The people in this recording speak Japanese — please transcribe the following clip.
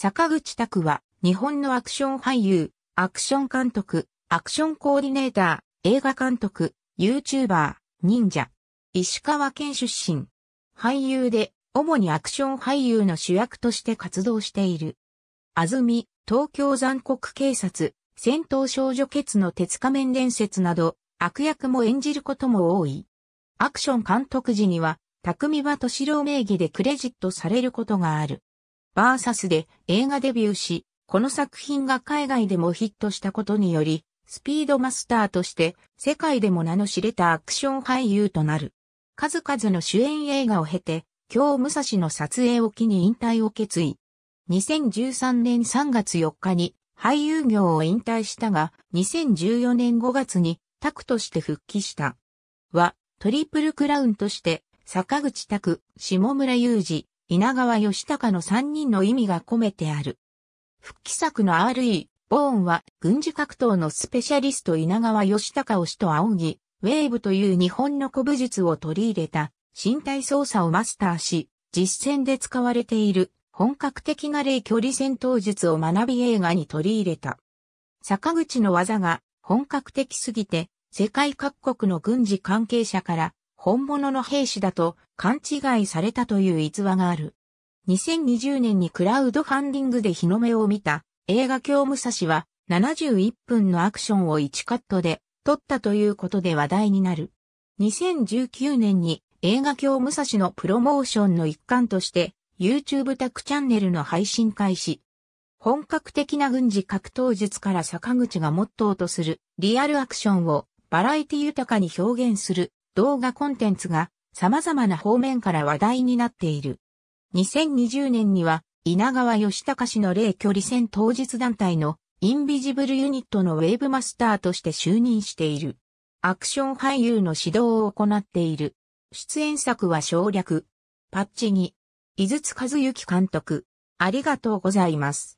坂口拓は、日本のアクション俳優、アクション監督、アクションコーディネーター、映画監督、YouTuber、忍者。石川県出身。俳優で、主にアクション俳優の主役として活動している。安住、東京残酷警察、戦闘少女ケツの鉄仮面伝説など、悪役も演じることも多い。アクション監督時には、匠場敏郎名義でクレジットされることがある。バーサスで映画デビューし、この作品が海外でもヒットしたことにより、スピードマスターとして世界でも名の知れたアクション俳優となる。数々の主演映画を経て、京武蔵の撮影を機に引退を決意。2013年3月4日に俳優業を引退したが、2014年5月にタクとして復帰した。は、トリプルクラウンとして、坂口拓、下村雄二、稲川義高の3人の意味が込めてある。復帰作の RE、ボーンは軍事格闘のスペシャリスト稲川義高を師と仰ぎ、ウェーブという日本の古武術を取り入れた身体操作をマスターし、実戦で使われている本格的な霊距離戦闘術を学び映画に取り入れた。坂口の技が本格的すぎて世界各国の軍事関係者から本物の兵士だと勘違いされたという逸話がある。2020年にクラウドファンディングで日の目を見た映画京武蔵は71分のアクションを1カットで撮ったということで話題になる。2019年に映画京武蔵のプロモーションの一環として YouTube タクチャンネルの配信開始。本格的な軍事格闘術から坂口がモットーとするリアルアクションをバラエティ豊かに表現する動画コンテンツが様々な方面から話題になっている。2020年には稲川義隆氏の霊距離戦当日団体のインビジブルユニットのウェーブマスターとして就任している。アクション俳優の指導を行っている。出演作は省略。パッチギ。井筒和幸監督。ありがとうございます。